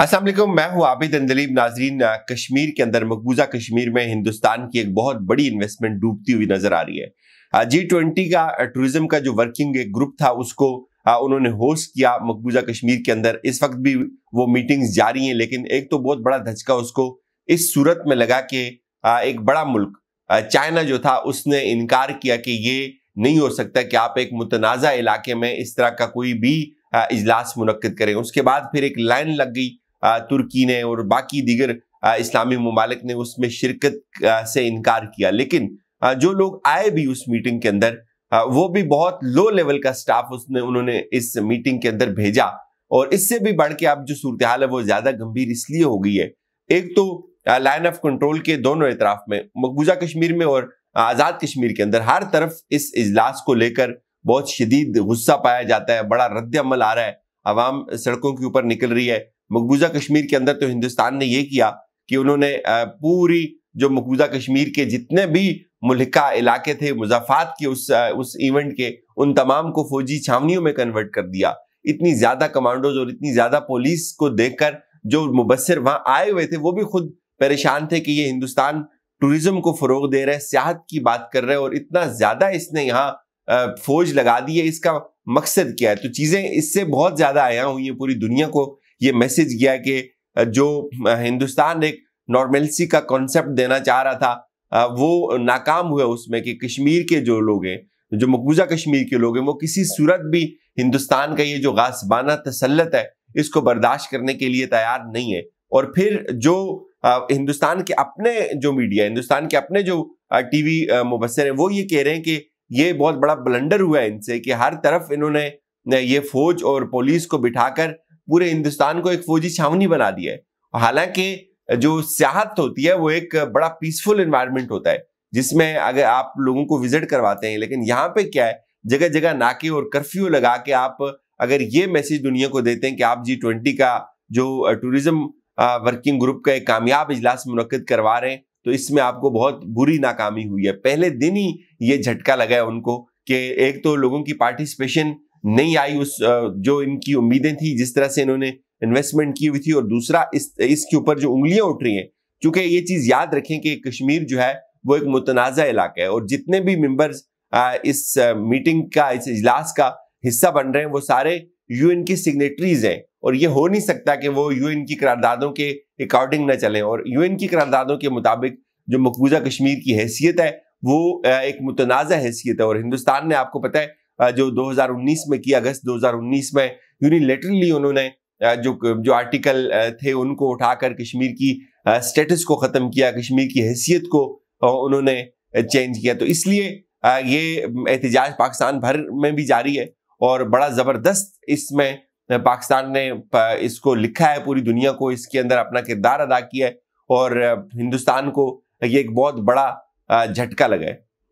असलम मैं हूँ आबिद अंदलीब नाजरीन कश्मीर के अंदर मकबूजा कश्मीर में हिंदुस्तान की एक बहुत बड़ी इन्वेस्टमेंट डूबती हुई नजर आ रही है जी ट्वेंटी का टूरिज्म का जो वर्किंग एक ग्रुप था उसको उन्होंने होस्ट किया मकबूजा कश्मीर के अंदर इस वक्त भी वो मीटिंग्स जारी हैं लेकिन एक तो बहुत बड़ा धचका उसको इस सूरत में लगा कि एक बड़ा मुल्क चाइना जो था उसने इनकार किया कि ये नहीं हो सकता कि आप एक मुतनाज़ा इलाके में इस तरह का कोई भी इजलास मुनद करें उसके बाद फिर एक लाइन लग गई तुर्की ने और बाकी दीगर इस्लामी ममालिक ने उसमें शिरकत से इनकार किया लेकिन जो लोग आए भी उस मीटिंग के अंदर वो भी बहुत लो लेवल का स्टाफ उसने उन्होंने इस मीटिंग के अंदर भेजा और इससे भी बढ़ के अब जो सूरत हाल है वो ज्यादा गंभीर इसलिए हो गई है एक तो लाइन ऑफ कंट्रोल के दोनों इतराफ में मकबूजा कश्मीर में और आज़ाद कश्मीर के अंदर हर तरफ इस इजलास को लेकर बहुत शदीद गुस्सा पाया जाता है बड़ा रद्द अमल आ रहा है आवाम सड़कों के ऊपर निकल रही है मकबूजा कश्मीर के अंदर तो हिंदुस्तान ने यह किया कि उन्होंने पूरी जो मकबूजा कश्मीर के जितने भी मुलका इलाके थे मुजाफात के उस उस इवेंट के उन तमाम को फौजी छावनियों में कन्वर्ट कर दिया इतनी ज्यादा कमांडोज और इतनी ज्यादा पुलिस को देखकर जो मुबसर वहां आए हुए थे वो भी खुद परेशान थे कि ये हिंदुस्तान टूरिज्म को फरोग दे रहे हैं सियाहत की बात कर रहे हैं और इतना ज्यादा इसने यहाँ फौज लगा दी है इसका मकसद क्या है तो चीजें इससे बहुत ज्यादा आया हुई हैं पूरी दुनिया को ये मैसेज किया कि जो हिंदुस्तान एक नॉर्मेलसी का कॉन्सेप्ट देना चाह रहा था वो नाकाम हुआ उसमें कि कश्मीर के जो लोग हैं जो मकबूजा कश्मीर के लोग हैं वो किसी सूरत भी हिंदुस्तान का ये जो गासबाना तसलत है इसको बर्दाश्त करने के लिए तैयार नहीं है और फिर जो हिंदुस्तान के अपने जो मीडिया हिंदुस्तान के अपने जो टीवी मुबसर हैं वो ये कह रहे हैं कि ये बहुत बड़ा ब्लंडर हुआ है इनसे कि हर तरफ इन्होंने ये फौज और पुलिस को बिठाकर पूरे हिंदुस्तान को एक फौजी छावनी बना दिया है हालांकि जो सियाहत होती है वो एक बड़ा पीसफुल इन्वायरमेंट होता है जिसमें अगर आप लोगों को विजिट करवाते हैं लेकिन यहाँ पे क्या है जगह जगह नाके और कर्फ्यू लगा के आप अगर ये मैसेज दुनिया को देते हैं कि आप जी ट्वेंटी का जो टूरिज्म वर्किंग ग्रुप का एक कामयाब इजलास मुनद करवा रहे हैं तो इसमें आपको बहुत बुरी नाकामी हुई है पहले दिन ही ये झटका लगा है उनको कि एक तो लोगों की पार्टिसिपेशन नहीं आई उस जो इनकी उम्मीदें थी जिस तरह से इन्होंने इन्वेस्टमेंट की हुई थी और दूसरा इस इसके ऊपर जो उंगलियां उठ रही हैं क्योंकि ये चीज याद रखें कि कश्मीर जो है वो एक मुतनाज़ इलाका है और जितने भी मेंबर्स इस मीटिंग का इस इजलास का हिस्सा बन रहे हैं वो सारे यूएन की सिग्नेटरीज हैं और ये हो नहीं सकता कि वो यूएन की करारदादों के अकॉर्डिंग ना चलें और यूएन की करारदादों के मुताबिक जो मकबूजा कश्मीर की हैसियत है वो एक मुतनाज़ हैसियत है और हिंदुस्तान ने आपको पता है जो 2019 में की अगस्त 2019 में यूनिलेटरली उन्होंने जो जो आर्टिकल थे उनको उठाकर कश्मीर की स्टेटस को ख़त्म किया कश्मीर की हैसियत को उन्होंने चेंज किया तो इसलिए ये एहतजाज पाकिस्तान भर में भी जारी है और बड़ा ज़बरदस्त इसमें पाकिस्तान ने इसको लिखा है पूरी दुनिया को इसके अंदर अपना किरदार अदा किया है और हिंदुस्तान को ये एक बहुत बड़ा झटका लगा है